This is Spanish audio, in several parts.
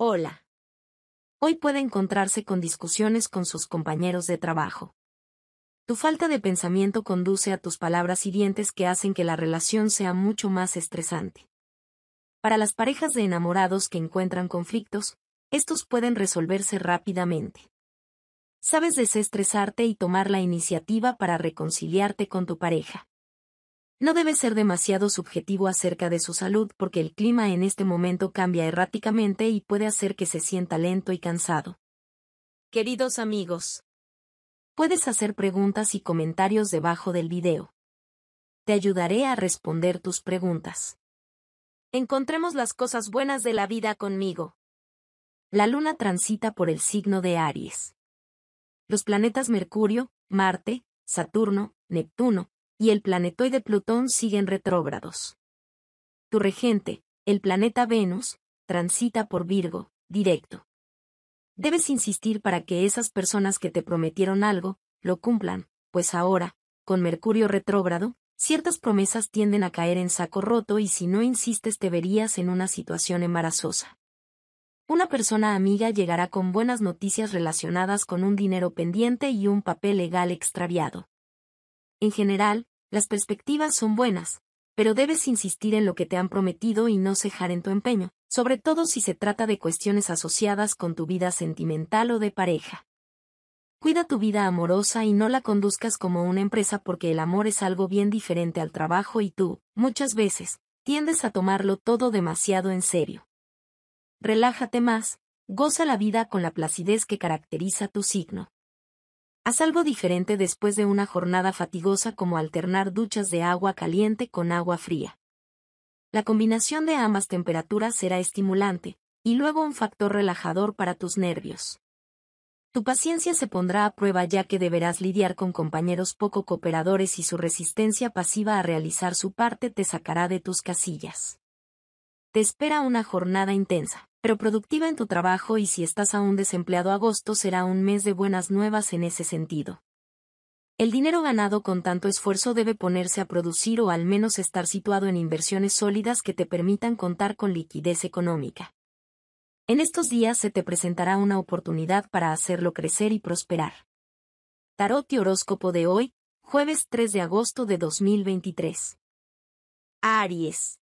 Hola. Hoy puede encontrarse con discusiones con sus compañeros de trabajo. Tu falta de pensamiento conduce a tus palabras y dientes que hacen que la relación sea mucho más estresante. Para las parejas de enamorados que encuentran conflictos, estos pueden resolverse rápidamente. Sabes desestresarte y tomar la iniciativa para reconciliarte con tu pareja. No debe ser demasiado subjetivo acerca de su salud porque el clima en este momento cambia erráticamente y puede hacer que se sienta lento y cansado. Queridos amigos, puedes hacer preguntas y comentarios debajo del video. Te ayudaré a responder tus preguntas. Encontremos las cosas buenas de la vida conmigo. La luna transita por el signo de Aries. Los planetas Mercurio, Marte, Saturno, Neptuno, y el planetoide Plutón siguen retrógrados. Tu regente, el planeta Venus, transita por Virgo, directo. Debes insistir para que esas personas que te prometieron algo, lo cumplan, pues ahora, con Mercurio retrógrado, ciertas promesas tienden a caer en saco roto y si no insistes te verías en una situación embarazosa. Una persona amiga llegará con buenas noticias relacionadas con un dinero pendiente y un papel legal extraviado. En general, las perspectivas son buenas, pero debes insistir en lo que te han prometido y no cejar en tu empeño, sobre todo si se trata de cuestiones asociadas con tu vida sentimental o de pareja. Cuida tu vida amorosa y no la conduzcas como una empresa porque el amor es algo bien diferente al trabajo y tú, muchas veces, tiendes a tomarlo todo demasiado en serio. Relájate más, goza la vida con la placidez que caracteriza tu signo. Haz algo diferente después de una jornada fatigosa como alternar duchas de agua caliente con agua fría. La combinación de ambas temperaturas será estimulante, y luego un factor relajador para tus nervios. Tu paciencia se pondrá a prueba ya que deberás lidiar con compañeros poco cooperadores y su resistencia pasiva a realizar su parte te sacará de tus casillas. Te espera una jornada intensa pero productiva en tu trabajo y si estás aún desempleado agosto será un mes de buenas nuevas en ese sentido. El dinero ganado con tanto esfuerzo debe ponerse a producir o al menos estar situado en inversiones sólidas que te permitan contar con liquidez económica. En estos días se te presentará una oportunidad para hacerlo crecer y prosperar. Tarot y horóscopo de hoy, jueves 3 de agosto de 2023. Aries.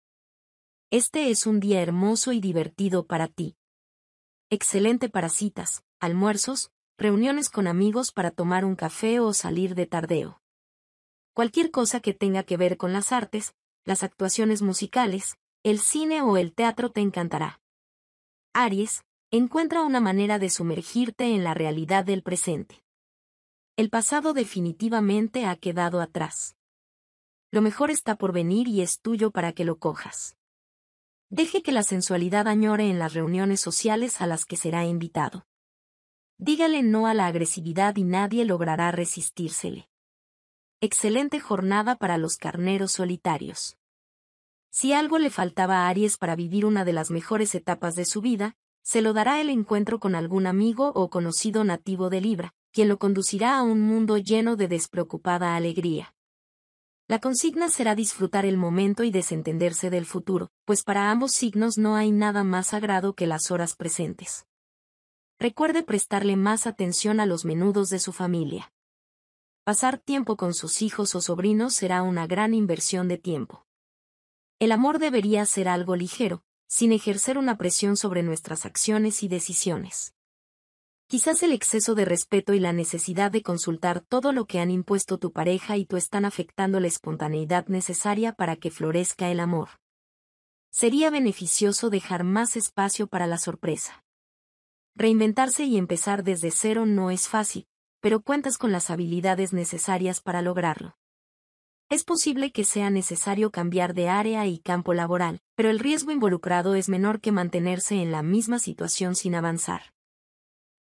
Este es un día hermoso y divertido para ti. Excelente para citas, almuerzos, reuniones con amigos para tomar un café o salir de tardeo. Cualquier cosa que tenga que ver con las artes, las actuaciones musicales, el cine o el teatro te encantará. Aries, encuentra una manera de sumergirte en la realidad del presente. El pasado definitivamente ha quedado atrás. Lo mejor está por venir y es tuyo para que lo cojas. Deje que la sensualidad añore en las reuniones sociales a las que será invitado. Dígale no a la agresividad y nadie logrará resistírsele. Excelente jornada para los carneros solitarios. Si algo le faltaba a Aries para vivir una de las mejores etapas de su vida, se lo dará el encuentro con algún amigo o conocido nativo de Libra, quien lo conducirá a un mundo lleno de despreocupada alegría. La consigna será disfrutar el momento y desentenderse del futuro, pues para ambos signos no hay nada más sagrado que las horas presentes. Recuerde prestarle más atención a los menudos de su familia. Pasar tiempo con sus hijos o sobrinos será una gran inversión de tiempo. El amor debería ser algo ligero, sin ejercer una presión sobre nuestras acciones y decisiones. Quizás el exceso de respeto y la necesidad de consultar todo lo que han impuesto tu pareja y tú están afectando la espontaneidad necesaria para que florezca el amor. Sería beneficioso dejar más espacio para la sorpresa. Reinventarse y empezar desde cero no es fácil, pero cuentas con las habilidades necesarias para lograrlo. Es posible que sea necesario cambiar de área y campo laboral, pero el riesgo involucrado es menor que mantenerse en la misma situación sin avanzar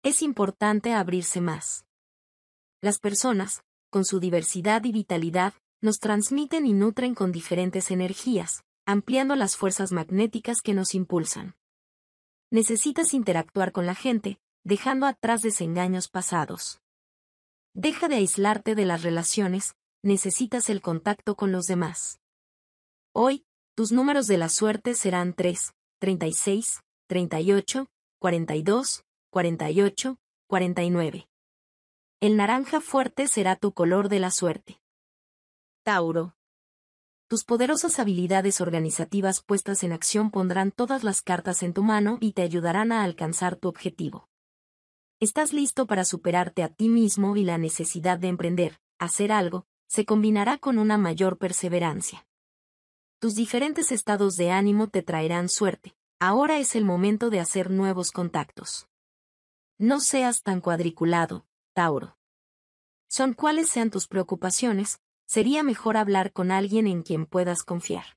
es importante abrirse más. Las personas, con su diversidad y vitalidad, nos transmiten y nutren con diferentes energías, ampliando las fuerzas magnéticas que nos impulsan. Necesitas interactuar con la gente, dejando atrás desengaños pasados. Deja de aislarte de las relaciones, necesitas el contacto con los demás. Hoy, tus números de la suerte serán 3, 36, 38, 42 48, 49. El naranja fuerte será tu color de la suerte. Tauro. Tus poderosas habilidades organizativas puestas en acción pondrán todas las cartas en tu mano y te ayudarán a alcanzar tu objetivo. Estás listo para superarte a ti mismo y la necesidad de emprender, hacer algo, se combinará con una mayor perseverancia. Tus diferentes estados de ánimo te traerán suerte. Ahora es el momento de hacer nuevos contactos. No seas tan cuadriculado, Tauro. Son cuáles sean tus preocupaciones, sería mejor hablar con alguien en quien puedas confiar.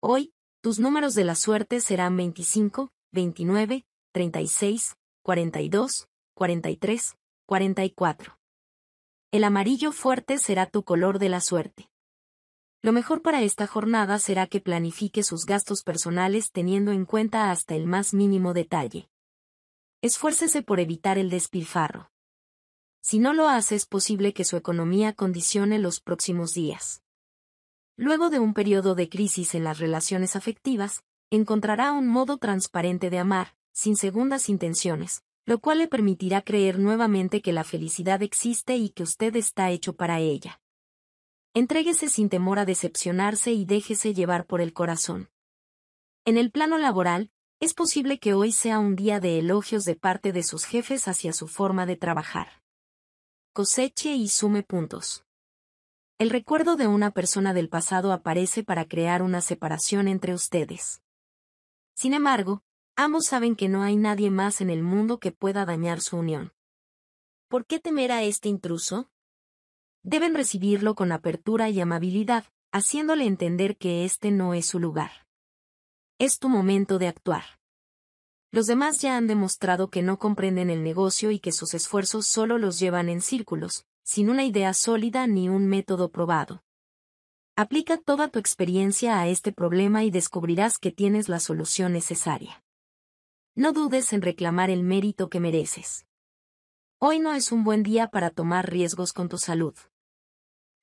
Hoy, tus números de la suerte serán 25, 29, 36, 42, 43, 44. El amarillo fuerte será tu color de la suerte. Lo mejor para esta jornada será que planifique sus gastos personales teniendo en cuenta hasta el más mínimo detalle. Esfuércese por evitar el despilfarro. Si no lo hace es posible que su economía condicione los próximos días. Luego de un periodo de crisis en las relaciones afectivas, encontrará un modo transparente de amar, sin segundas intenciones, lo cual le permitirá creer nuevamente que la felicidad existe y que usted está hecho para ella. Entréguese sin temor a decepcionarse y déjese llevar por el corazón. En el plano laboral, es posible que hoy sea un día de elogios de parte de sus jefes hacia su forma de trabajar. Coseche y sume puntos. El recuerdo de una persona del pasado aparece para crear una separación entre ustedes. Sin embargo, ambos saben que no hay nadie más en el mundo que pueda dañar su unión. ¿Por qué temer a este intruso? Deben recibirlo con apertura y amabilidad, haciéndole entender que este no es su lugar. Es tu momento de actuar. Los demás ya han demostrado que no comprenden el negocio y que sus esfuerzos solo los llevan en círculos, sin una idea sólida ni un método probado. Aplica toda tu experiencia a este problema y descubrirás que tienes la solución necesaria. No dudes en reclamar el mérito que mereces. Hoy no es un buen día para tomar riesgos con tu salud.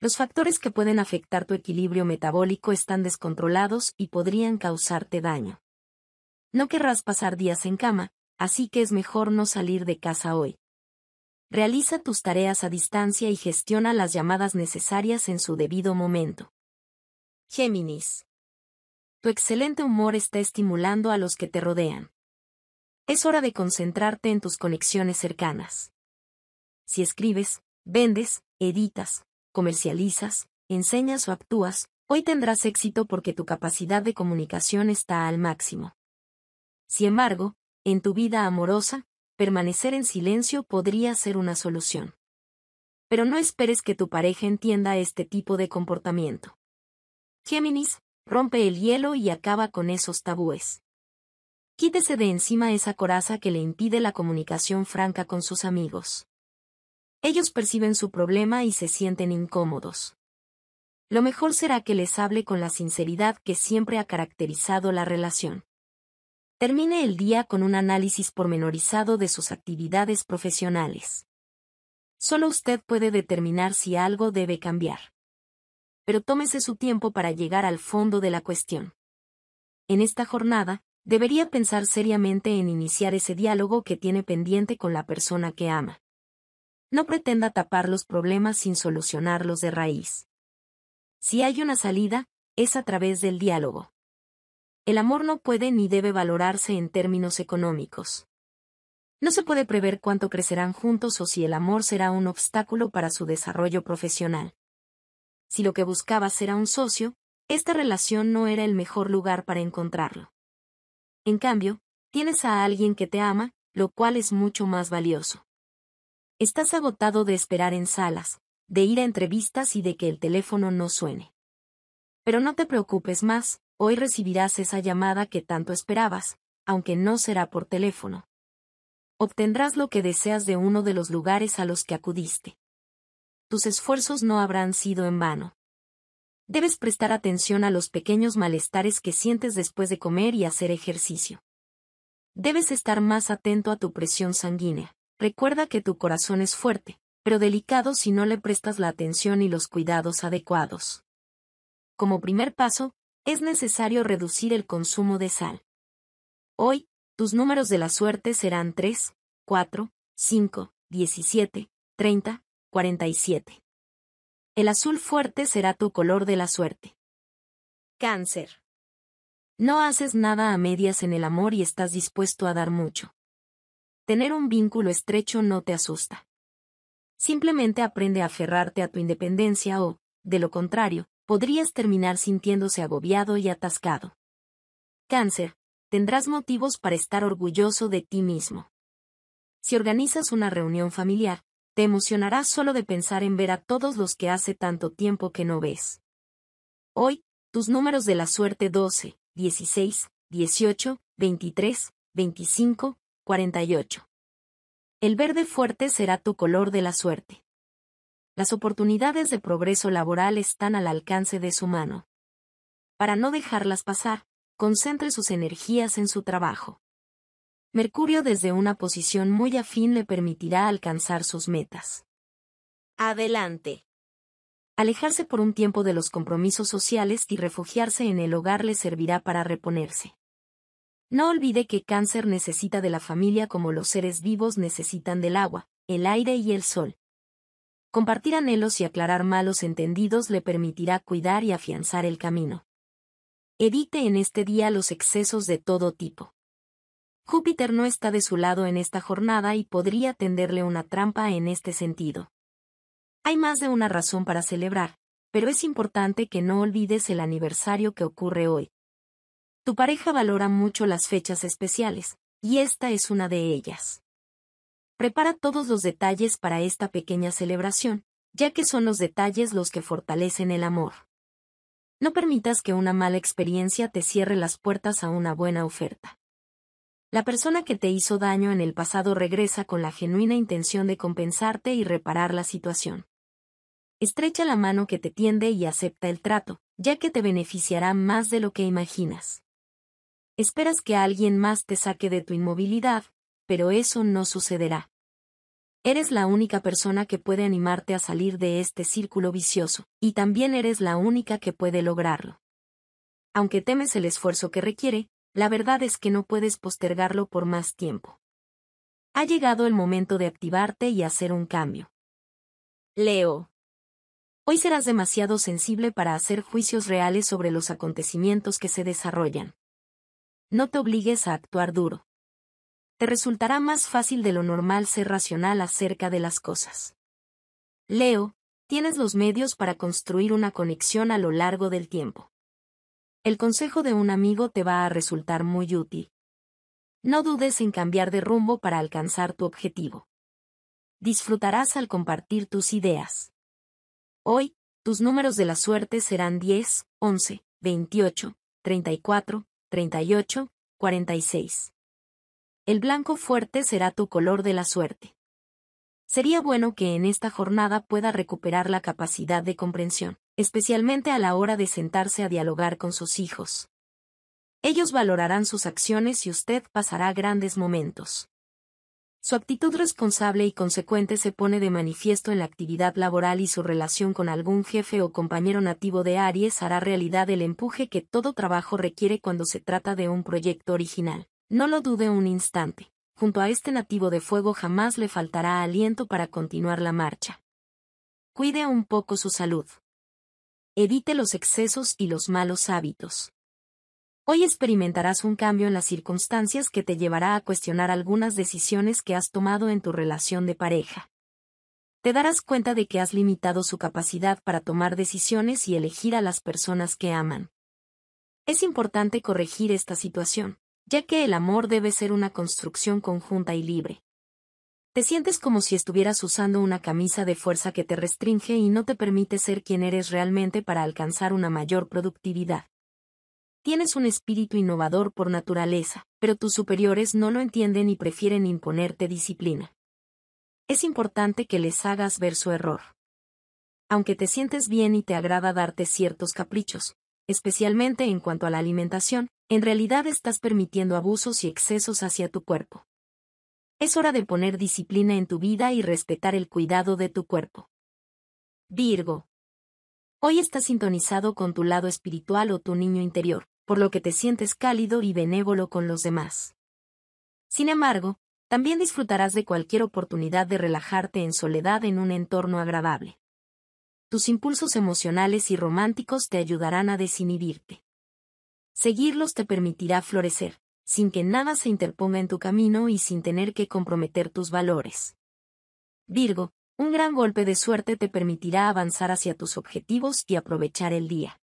Los factores que pueden afectar tu equilibrio metabólico están descontrolados y podrían causarte daño. No querrás pasar días en cama, así que es mejor no salir de casa hoy. Realiza tus tareas a distancia y gestiona las llamadas necesarias en su debido momento. Géminis. Tu excelente humor está estimulando a los que te rodean. Es hora de concentrarte en tus conexiones cercanas. Si escribes, vendes, editas, comercializas, enseñas o actúas, hoy tendrás éxito porque tu capacidad de comunicación está al máximo. Sin embargo, en tu vida amorosa, permanecer en silencio podría ser una solución. Pero no esperes que tu pareja entienda este tipo de comportamiento. Géminis, rompe el hielo y acaba con esos tabúes. Quítese de encima esa coraza que le impide la comunicación franca con sus amigos. Ellos perciben su problema y se sienten incómodos. Lo mejor será que les hable con la sinceridad que siempre ha caracterizado la relación. Termine el día con un análisis pormenorizado de sus actividades profesionales. Solo usted puede determinar si algo debe cambiar. Pero tómese su tiempo para llegar al fondo de la cuestión. En esta jornada, debería pensar seriamente en iniciar ese diálogo que tiene pendiente con la persona que ama. No pretenda tapar los problemas sin solucionarlos de raíz. Si hay una salida, es a través del diálogo. El amor no puede ni debe valorarse en términos económicos. No se puede prever cuánto crecerán juntos o si el amor será un obstáculo para su desarrollo profesional. Si lo que buscabas era un socio, esta relación no era el mejor lugar para encontrarlo. En cambio, tienes a alguien que te ama, lo cual es mucho más valioso. Estás agotado de esperar en salas, de ir a entrevistas y de que el teléfono no suene. Pero no te preocupes más, hoy recibirás esa llamada que tanto esperabas, aunque no será por teléfono. Obtendrás lo que deseas de uno de los lugares a los que acudiste. Tus esfuerzos no habrán sido en vano. Debes prestar atención a los pequeños malestares que sientes después de comer y hacer ejercicio. Debes estar más atento a tu presión sanguínea Recuerda que tu corazón es fuerte, pero delicado si no le prestas la atención y los cuidados adecuados. Como primer paso, es necesario reducir el consumo de sal. Hoy, tus números de la suerte serán 3, 4, 5, 17, 30, 47. El azul fuerte será tu color de la suerte. Cáncer. No haces nada a medias en el amor y estás dispuesto a dar mucho tener un vínculo estrecho no te asusta. Simplemente aprende a aferrarte a tu independencia o, de lo contrario, podrías terminar sintiéndose agobiado y atascado. Cáncer, tendrás motivos para estar orgulloso de ti mismo. Si organizas una reunión familiar, te emocionarás solo de pensar en ver a todos los que hace tanto tiempo que no ves. Hoy, tus números de la suerte 12, 16, 18, 23, 25, 48. El verde fuerte será tu color de la suerte. Las oportunidades de progreso laboral están al alcance de su mano. Para no dejarlas pasar, concentre sus energías en su trabajo. Mercurio desde una posición muy afín le permitirá alcanzar sus metas. Adelante. Alejarse por un tiempo de los compromisos sociales y refugiarse en el hogar le servirá para reponerse. No olvide que cáncer necesita de la familia como los seres vivos necesitan del agua, el aire y el sol. Compartir anhelos y aclarar malos entendidos le permitirá cuidar y afianzar el camino. Evite en este día los excesos de todo tipo. Júpiter no está de su lado en esta jornada y podría tenderle una trampa en este sentido. Hay más de una razón para celebrar, pero es importante que no olvides el aniversario que ocurre hoy, tu pareja valora mucho las fechas especiales, y esta es una de ellas. Prepara todos los detalles para esta pequeña celebración, ya que son los detalles los que fortalecen el amor. No permitas que una mala experiencia te cierre las puertas a una buena oferta. La persona que te hizo daño en el pasado regresa con la genuina intención de compensarte y reparar la situación. Estrecha la mano que te tiende y acepta el trato, ya que te beneficiará más de lo que imaginas. Esperas que alguien más te saque de tu inmovilidad, pero eso no sucederá. Eres la única persona que puede animarte a salir de este círculo vicioso, y también eres la única que puede lograrlo. Aunque temes el esfuerzo que requiere, la verdad es que no puedes postergarlo por más tiempo. Ha llegado el momento de activarte y hacer un cambio. Leo. Hoy serás demasiado sensible para hacer juicios reales sobre los acontecimientos que se desarrollan. No te obligues a actuar duro. Te resultará más fácil de lo normal ser racional acerca de las cosas. Leo, tienes los medios para construir una conexión a lo largo del tiempo. El consejo de un amigo te va a resultar muy útil. No dudes en cambiar de rumbo para alcanzar tu objetivo. Disfrutarás al compartir tus ideas. Hoy, tus números de la suerte serán 10, 11, 28, 34, 38, 46. El blanco fuerte será tu color de la suerte. Sería bueno que en esta jornada pueda recuperar la capacidad de comprensión, especialmente a la hora de sentarse a dialogar con sus hijos. Ellos valorarán sus acciones y usted pasará grandes momentos. Su actitud responsable y consecuente se pone de manifiesto en la actividad laboral y su relación con algún jefe o compañero nativo de Aries hará realidad el empuje que todo trabajo requiere cuando se trata de un proyecto original. No lo dude un instante. Junto a este nativo de fuego jamás le faltará aliento para continuar la marcha. Cuide un poco su salud. Evite los excesos y los malos hábitos. Hoy experimentarás un cambio en las circunstancias que te llevará a cuestionar algunas decisiones que has tomado en tu relación de pareja. Te darás cuenta de que has limitado su capacidad para tomar decisiones y elegir a las personas que aman. Es importante corregir esta situación, ya que el amor debe ser una construcción conjunta y libre. Te sientes como si estuvieras usando una camisa de fuerza que te restringe y no te permite ser quien eres realmente para alcanzar una mayor productividad. Tienes un espíritu innovador por naturaleza, pero tus superiores no lo entienden y prefieren imponerte disciplina. Es importante que les hagas ver su error. Aunque te sientes bien y te agrada darte ciertos caprichos, especialmente en cuanto a la alimentación, en realidad estás permitiendo abusos y excesos hacia tu cuerpo. Es hora de poner disciplina en tu vida y respetar el cuidado de tu cuerpo. Virgo, Hoy estás sintonizado con tu lado espiritual o tu niño interior, por lo que te sientes cálido y benévolo con los demás. Sin embargo, también disfrutarás de cualquier oportunidad de relajarte en soledad en un entorno agradable. Tus impulsos emocionales y románticos te ayudarán a desinhibirte. Seguirlos te permitirá florecer, sin que nada se interponga en tu camino y sin tener que comprometer tus valores. Virgo, un gran golpe de suerte te permitirá avanzar hacia tus objetivos y aprovechar el día.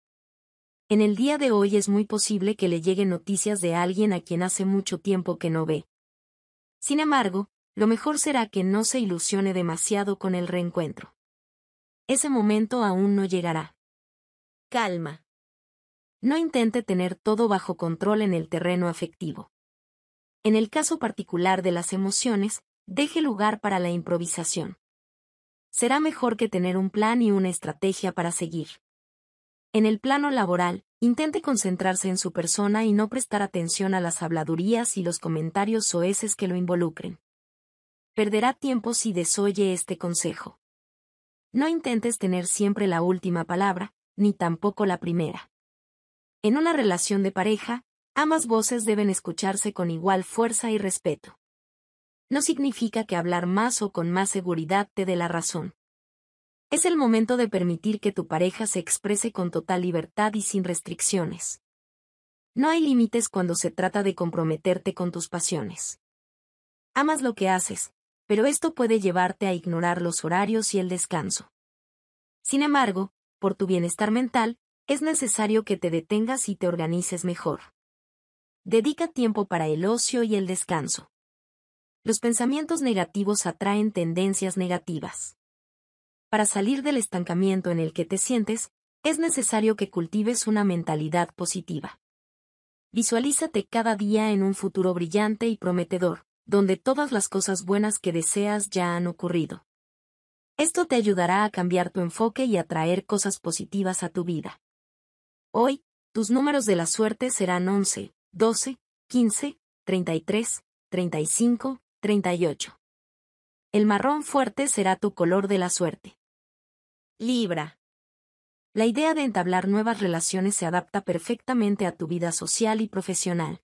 En el día de hoy es muy posible que le lleguen noticias de alguien a quien hace mucho tiempo que no ve. Sin embargo, lo mejor será que no se ilusione demasiado con el reencuentro. Ese momento aún no llegará. Calma. No intente tener todo bajo control en el terreno afectivo. En el caso particular de las emociones, deje lugar para la improvisación será mejor que tener un plan y una estrategia para seguir. En el plano laboral, intente concentrarse en su persona y no prestar atención a las habladurías y los comentarios soeces que lo involucren. Perderá tiempo si desoye este consejo. No intentes tener siempre la última palabra, ni tampoco la primera. En una relación de pareja, ambas voces deben escucharse con igual fuerza y respeto no significa que hablar más o con más seguridad te dé la razón. Es el momento de permitir que tu pareja se exprese con total libertad y sin restricciones. No hay límites cuando se trata de comprometerte con tus pasiones. Amas lo que haces, pero esto puede llevarte a ignorar los horarios y el descanso. Sin embargo, por tu bienestar mental, es necesario que te detengas y te organices mejor. Dedica tiempo para el ocio y el descanso los pensamientos negativos atraen tendencias negativas. Para salir del estancamiento en el que te sientes, es necesario que cultives una mentalidad positiva. Visualízate cada día en un futuro brillante y prometedor, donde todas las cosas buenas que deseas ya han ocurrido. Esto te ayudará a cambiar tu enfoque y atraer cosas positivas a tu vida. Hoy, tus números de la suerte serán 11, 12, 15, 33, 35, 38. El marrón fuerte será tu color de la suerte. Libra. La idea de entablar nuevas relaciones se adapta perfectamente a tu vida social y profesional.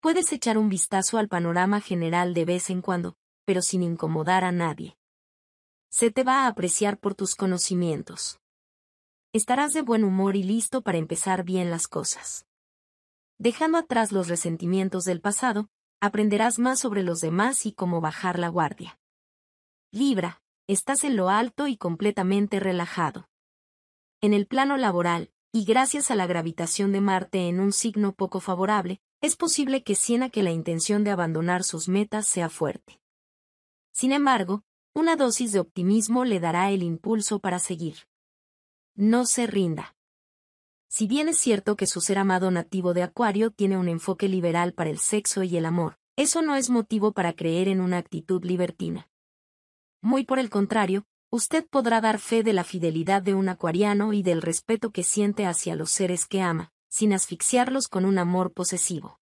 Puedes echar un vistazo al panorama general de vez en cuando, pero sin incomodar a nadie. Se te va a apreciar por tus conocimientos. Estarás de buen humor y listo para empezar bien las cosas. Dejando atrás los resentimientos del pasado, aprenderás más sobre los demás y cómo bajar la guardia. Libra, estás en lo alto y completamente relajado. En el plano laboral, y gracias a la gravitación de Marte en un signo poco favorable, es posible que siena que la intención de abandonar sus metas sea fuerte. Sin embargo, una dosis de optimismo le dará el impulso para seguir. No se rinda. Si bien es cierto que su ser amado nativo de Acuario tiene un enfoque liberal para el sexo y el amor, eso no es motivo para creer en una actitud libertina. Muy por el contrario, usted podrá dar fe de la fidelidad de un acuariano y del respeto que siente hacia los seres que ama, sin asfixiarlos con un amor posesivo.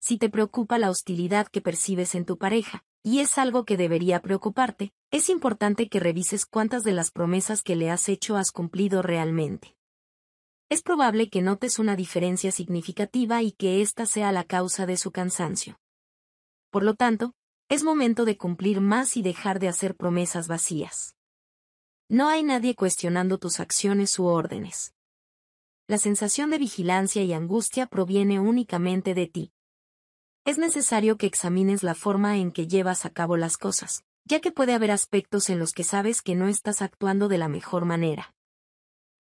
Si te preocupa la hostilidad que percibes en tu pareja, y es algo que debería preocuparte, es importante que revises cuántas de las promesas que le has hecho has cumplido realmente es probable que notes una diferencia significativa y que ésta sea la causa de su cansancio. Por lo tanto, es momento de cumplir más y dejar de hacer promesas vacías. No hay nadie cuestionando tus acciones u órdenes. La sensación de vigilancia y angustia proviene únicamente de ti. Es necesario que examines la forma en que llevas a cabo las cosas, ya que puede haber aspectos en los que sabes que no estás actuando de la mejor manera.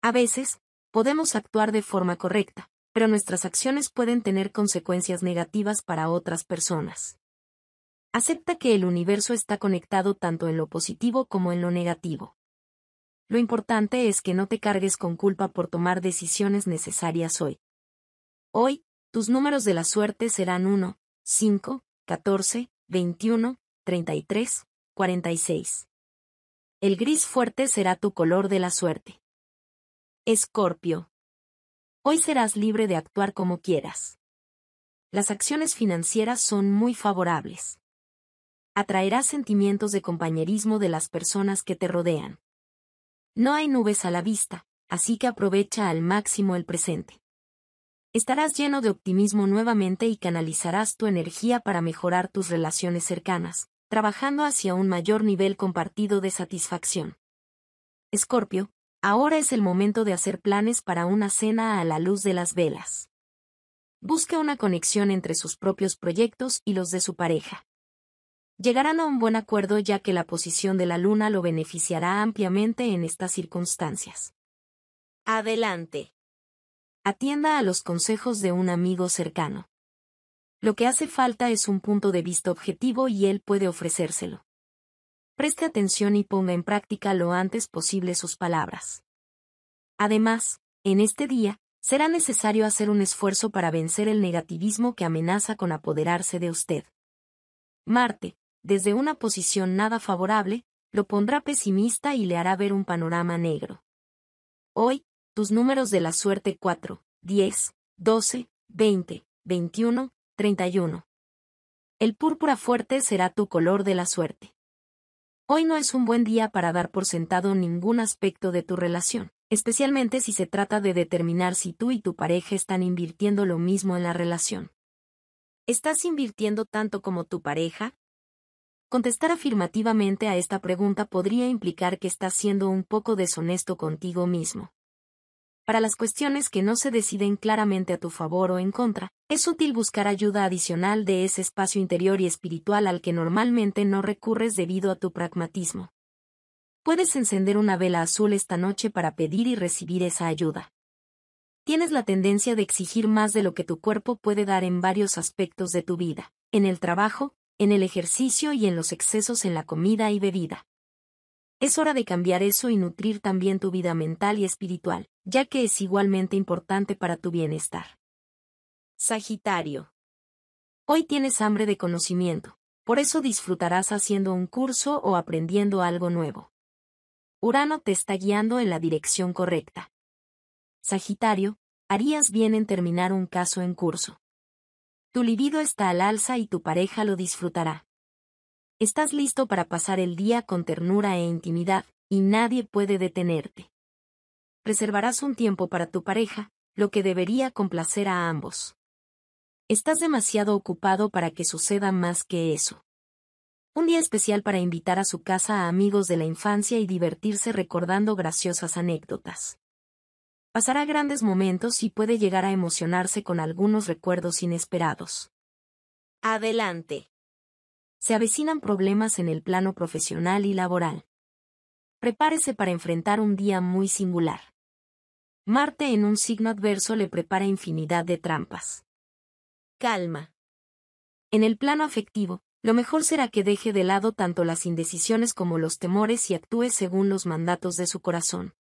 A veces, podemos actuar de forma correcta, pero nuestras acciones pueden tener consecuencias negativas para otras personas. Acepta que el universo está conectado tanto en lo positivo como en lo negativo. Lo importante es que no te cargues con culpa por tomar decisiones necesarias hoy. Hoy, tus números de la suerte serán 1, 5, 14, 21, 33, 46. El gris fuerte será tu color de la suerte. Escorpio. Hoy serás libre de actuar como quieras. Las acciones financieras son muy favorables. Atraerás sentimientos de compañerismo de las personas que te rodean. No hay nubes a la vista, así que aprovecha al máximo el presente. Estarás lleno de optimismo nuevamente y canalizarás tu energía para mejorar tus relaciones cercanas, trabajando hacia un mayor nivel compartido de satisfacción. Escorpio, Ahora es el momento de hacer planes para una cena a la luz de las velas. Busque una conexión entre sus propios proyectos y los de su pareja. Llegarán a un buen acuerdo ya que la posición de la luna lo beneficiará ampliamente en estas circunstancias. Adelante. Atienda a los consejos de un amigo cercano. Lo que hace falta es un punto de vista objetivo y él puede ofrecérselo preste atención y ponga en práctica lo antes posible sus palabras. Además, en este día, será necesario hacer un esfuerzo para vencer el negativismo que amenaza con apoderarse de usted. Marte, desde una posición nada favorable, lo pondrá pesimista y le hará ver un panorama negro. Hoy, tus números de la suerte 4, 10, 12, 20, 21, 31. El púrpura fuerte será tu color de la suerte. Hoy no es un buen día para dar por sentado ningún aspecto de tu relación, especialmente si se trata de determinar si tú y tu pareja están invirtiendo lo mismo en la relación. ¿Estás invirtiendo tanto como tu pareja? Contestar afirmativamente a esta pregunta podría implicar que estás siendo un poco deshonesto contigo mismo, para las cuestiones que no se deciden claramente a tu favor o en contra, es útil buscar ayuda adicional de ese espacio interior y espiritual al que normalmente no recurres debido a tu pragmatismo. Puedes encender una vela azul esta noche para pedir y recibir esa ayuda. Tienes la tendencia de exigir más de lo que tu cuerpo puede dar en varios aspectos de tu vida, en el trabajo, en el ejercicio y en los excesos en la comida y bebida. Es hora de cambiar eso y nutrir también tu vida mental y espiritual, ya que es igualmente importante para tu bienestar. Sagitario. Hoy tienes hambre de conocimiento, por eso disfrutarás haciendo un curso o aprendiendo algo nuevo. Urano te está guiando en la dirección correcta. Sagitario, harías bien en terminar un caso en curso. Tu libido está al alza y tu pareja lo disfrutará. Estás listo para pasar el día con ternura e intimidad, y nadie puede detenerte. Preservarás un tiempo para tu pareja, lo que debería complacer a ambos. Estás demasiado ocupado para que suceda más que eso. Un día especial para invitar a su casa a amigos de la infancia y divertirse recordando graciosas anécdotas. Pasará grandes momentos y puede llegar a emocionarse con algunos recuerdos inesperados. Adelante se avecinan problemas en el plano profesional y laboral. Prepárese para enfrentar un día muy singular. Marte en un signo adverso le prepara infinidad de trampas. Calma. En el plano afectivo, lo mejor será que deje de lado tanto las indecisiones como los temores y actúe según los mandatos de su corazón.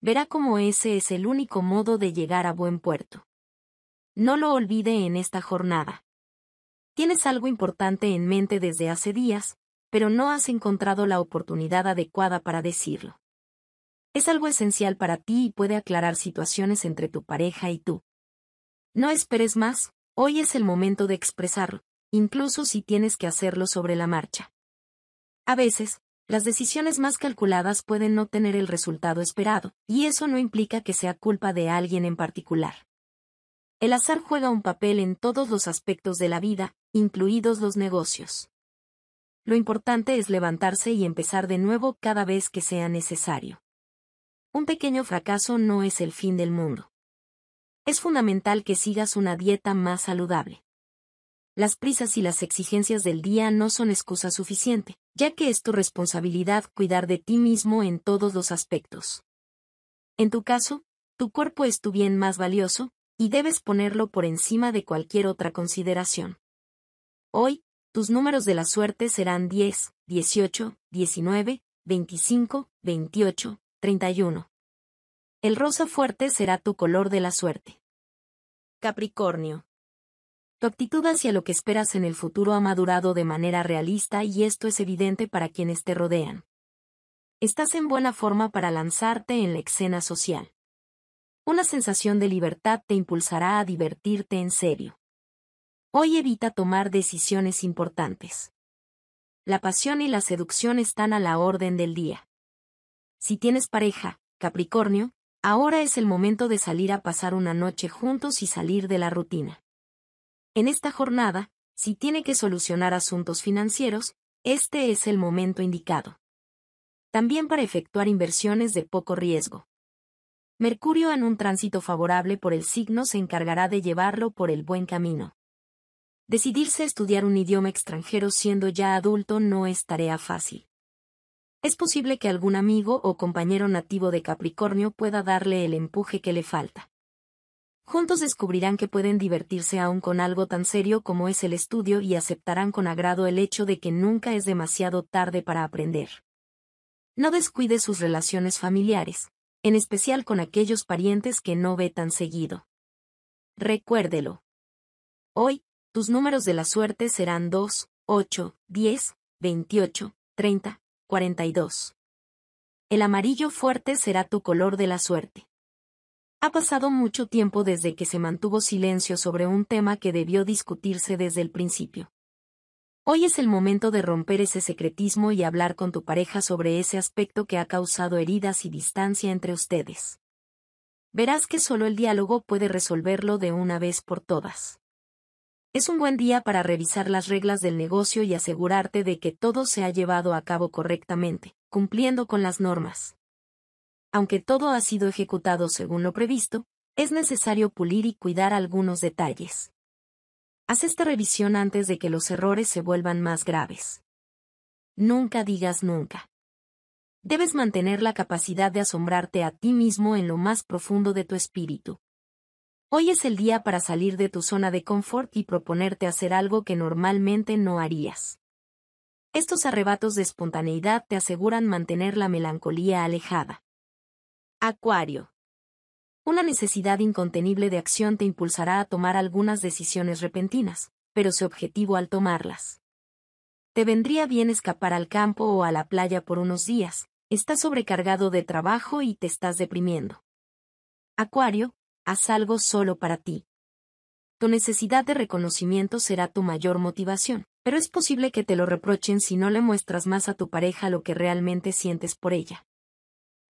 Verá cómo ese es el único modo de llegar a buen puerto. No lo olvide en esta jornada. Tienes algo importante en mente desde hace días, pero no has encontrado la oportunidad adecuada para decirlo. Es algo esencial para ti y puede aclarar situaciones entre tu pareja y tú. No esperes más, hoy es el momento de expresarlo, incluso si tienes que hacerlo sobre la marcha. A veces, las decisiones más calculadas pueden no tener el resultado esperado, y eso no implica que sea culpa de alguien en particular. El azar juega un papel en todos los aspectos de la vida, incluidos los negocios. Lo importante es levantarse y empezar de nuevo cada vez que sea necesario. Un pequeño fracaso no es el fin del mundo. Es fundamental que sigas una dieta más saludable. Las prisas y las exigencias del día no son excusa suficiente, ya que es tu responsabilidad cuidar de ti mismo en todos los aspectos. En tu caso, tu cuerpo es tu bien más valioso, y debes ponerlo por encima de cualquier otra consideración. Hoy, tus números de la suerte serán 10, 18, 19, 25, 28, 31. El rosa fuerte será tu color de la suerte. Capricornio. Tu actitud hacia lo que esperas en el futuro ha madurado de manera realista y esto es evidente para quienes te rodean. Estás en buena forma para lanzarte en la escena social una sensación de libertad te impulsará a divertirte en serio. Hoy evita tomar decisiones importantes. La pasión y la seducción están a la orden del día. Si tienes pareja, Capricornio, ahora es el momento de salir a pasar una noche juntos y salir de la rutina. En esta jornada, si tiene que solucionar asuntos financieros, este es el momento indicado. También para efectuar inversiones de poco riesgo. Mercurio en un tránsito favorable por el signo se encargará de llevarlo por el buen camino. Decidirse a estudiar un idioma extranjero siendo ya adulto no es tarea fácil. Es posible que algún amigo o compañero nativo de Capricornio pueda darle el empuje que le falta. Juntos descubrirán que pueden divertirse aún con algo tan serio como es el estudio y aceptarán con agrado el hecho de que nunca es demasiado tarde para aprender. No descuide sus relaciones familiares, en especial con aquellos parientes que no ve tan seguido. Recuérdelo. Hoy, tus números de la suerte serán 2, 8, 10, 28, 30, 42. El amarillo fuerte será tu color de la suerte. Ha pasado mucho tiempo desde que se mantuvo silencio sobre un tema que debió discutirse desde el principio. Hoy es el momento de romper ese secretismo y hablar con tu pareja sobre ese aspecto que ha causado heridas y distancia entre ustedes. Verás que solo el diálogo puede resolverlo de una vez por todas. Es un buen día para revisar las reglas del negocio y asegurarte de que todo se ha llevado a cabo correctamente, cumpliendo con las normas. Aunque todo ha sido ejecutado según lo previsto, es necesario pulir y cuidar algunos detalles. Haz esta revisión antes de que los errores se vuelvan más graves. Nunca digas nunca. Debes mantener la capacidad de asombrarte a ti mismo en lo más profundo de tu espíritu. Hoy es el día para salir de tu zona de confort y proponerte hacer algo que normalmente no harías. Estos arrebatos de espontaneidad te aseguran mantener la melancolía alejada. Acuario. Una necesidad incontenible de acción te impulsará a tomar algunas decisiones repentinas, pero su objetivo al tomarlas. Te vendría bien escapar al campo o a la playa por unos días, estás sobrecargado de trabajo y te estás deprimiendo. Acuario, haz algo solo para ti. Tu necesidad de reconocimiento será tu mayor motivación, pero es posible que te lo reprochen si no le muestras más a tu pareja lo que realmente sientes por ella.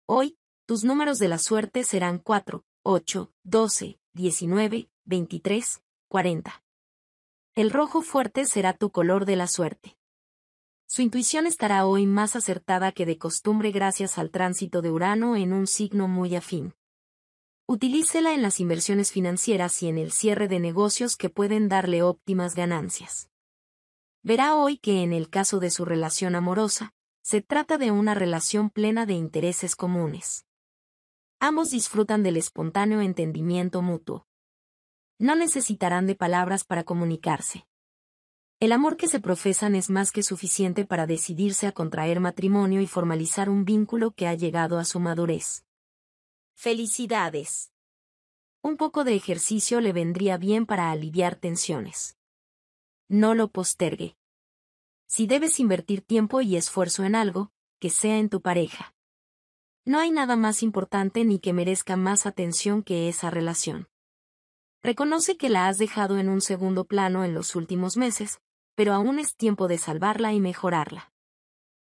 Hoy, tus números de la suerte serán cuatro. 8, 12, 19, 23, 40. El rojo fuerte será tu color de la suerte. Su intuición estará hoy más acertada que de costumbre gracias al tránsito de Urano en un signo muy afín. Utilícela en las inversiones financieras y en el cierre de negocios que pueden darle óptimas ganancias. Verá hoy que en el caso de su relación amorosa, se trata de una relación plena de intereses comunes. Ambos disfrutan del espontáneo entendimiento mutuo. No necesitarán de palabras para comunicarse. El amor que se profesan es más que suficiente para decidirse a contraer matrimonio y formalizar un vínculo que ha llegado a su madurez. Felicidades. Un poco de ejercicio le vendría bien para aliviar tensiones. No lo postergue. Si debes invertir tiempo y esfuerzo en algo, que sea en tu pareja. No hay nada más importante ni que merezca más atención que esa relación. Reconoce que la has dejado en un segundo plano en los últimos meses, pero aún es tiempo de salvarla y mejorarla.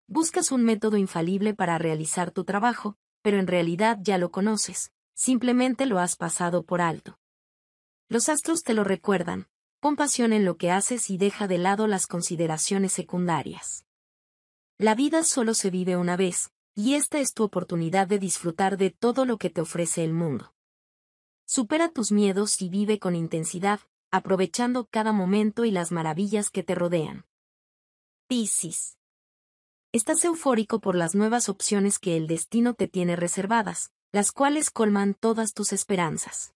Buscas un método infalible para realizar tu trabajo, pero en realidad ya lo conoces, simplemente lo has pasado por alto. Los astros te lo recuerdan, pon en lo que haces y deja de lado las consideraciones secundarias. La vida solo se vive una vez, y esta es tu oportunidad de disfrutar de todo lo que te ofrece el mundo. Supera tus miedos y vive con intensidad, aprovechando cada momento y las maravillas que te rodean. Piscis. Estás eufórico por las nuevas opciones que el destino te tiene reservadas, las cuales colman todas tus esperanzas.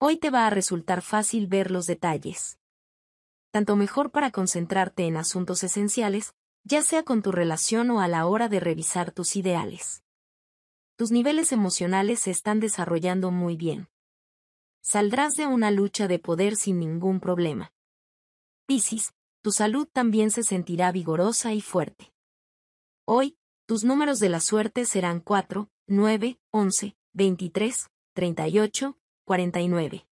Hoy te va a resultar fácil ver los detalles. Tanto mejor para concentrarte en asuntos esenciales, ya sea con tu relación o a la hora de revisar tus ideales. Tus niveles emocionales se están desarrollando muy bien. Saldrás de una lucha de poder sin ningún problema. Piscis, tu salud también se sentirá vigorosa y fuerte. Hoy, tus números de la suerte serán 4, 9, 11, 23, 38, 49.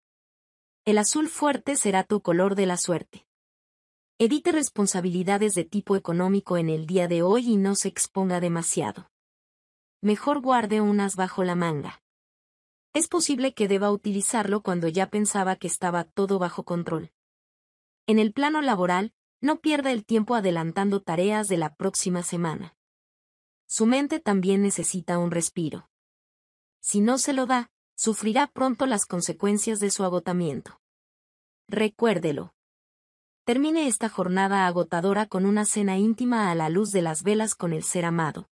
El azul fuerte será tu color de la suerte. Evite responsabilidades de tipo económico en el día de hoy y no se exponga demasiado. Mejor guarde unas bajo la manga. Es posible que deba utilizarlo cuando ya pensaba que estaba todo bajo control. En el plano laboral, no pierda el tiempo adelantando tareas de la próxima semana. Su mente también necesita un respiro. Si no se lo da, sufrirá pronto las consecuencias de su agotamiento. Recuérdelo termine esta jornada agotadora con una cena íntima a la luz de las velas con el ser amado.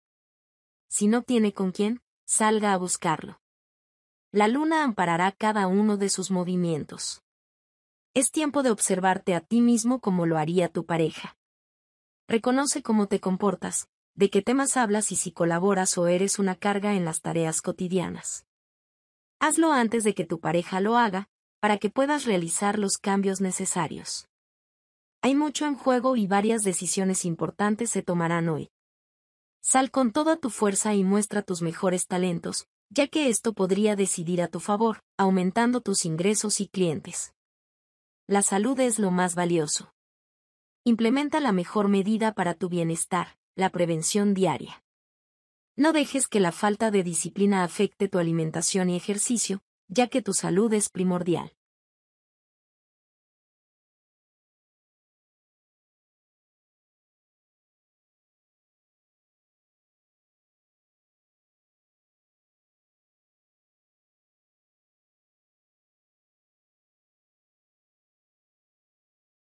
Si no tiene con quién, salga a buscarlo. La luna amparará cada uno de sus movimientos. Es tiempo de observarte a ti mismo como lo haría tu pareja. Reconoce cómo te comportas, de qué temas hablas y si colaboras o eres una carga en las tareas cotidianas. Hazlo antes de que tu pareja lo haga, para que puedas realizar los cambios necesarios. Hay mucho en juego y varias decisiones importantes se tomarán hoy. Sal con toda tu fuerza y muestra tus mejores talentos, ya que esto podría decidir a tu favor, aumentando tus ingresos y clientes. La salud es lo más valioso. Implementa la mejor medida para tu bienestar, la prevención diaria. No dejes que la falta de disciplina afecte tu alimentación y ejercicio, ya que tu salud es primordial.